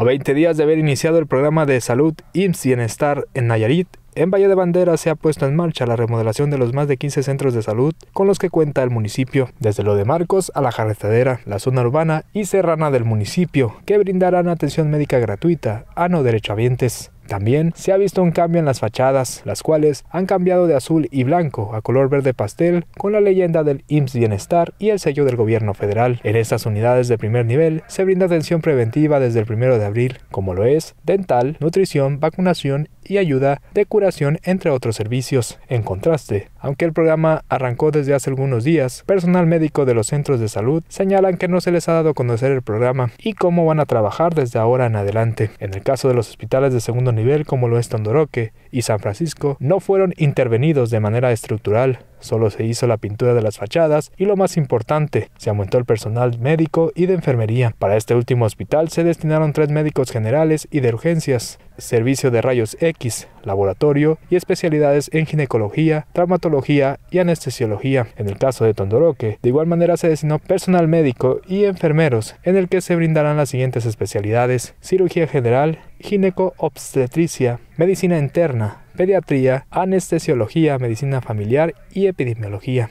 A 20 días de haber iniciado el programa de salud IMSS Bienestar en Nayarit, en Valle de Bandera se ha puesto en marcha la remodelación de los más de 15 centros de salud con los que cuenta el municipio, desde lo de Marcos a la Jarretadera, la zona urbana y serrana del municipio, que brindarán atención médica gratuita a no derechohabientes. También se ha visto un cambio en las fachadas, las cuales han cambiado de azul y blanco a color verde pastel con la leyenda del IMSS Bienestar y el sello del gobierno federal. En estas unidades de primer nivel se brinda atención preventiva desde el primero de abril, como lo es dental, nutrición, vacunación y ayuda de curación, entre otros servicios. En contraste, aunque el programa arrancó desde hace algunos días, personal médico de los centros de salud señalan que no se les ha dado a conocer el programa y cómo van a trabajar desde ahora en adelante. En el caso de los hospitales de segundo nivel como lo es Tondoroque y San Francisco no fueron intervenidos de manera estructural, solo se hizo la pintura de las fachadas y lo más importante, se aumentó el personal médico y de enfermería. Para este último hospital se destinaron tres médicos generales y de urgencias, servicio de rayos X, laboratorio y especialidades en ginecología, traumatología y anestesiología. En el caso de Tondoroque, de igual manera se designó personal médico y enfermeros, en el que se brindarán las siguientes especialidades, cirugía general, gineco-obstetricia, medicina interna, pediatría, anestesiología, medicina familiar y epidemiología.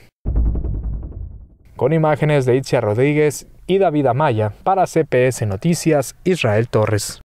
Con imágenes de Itzia Rodríguez y David Amaya para CPS Noticias, Israel Torres.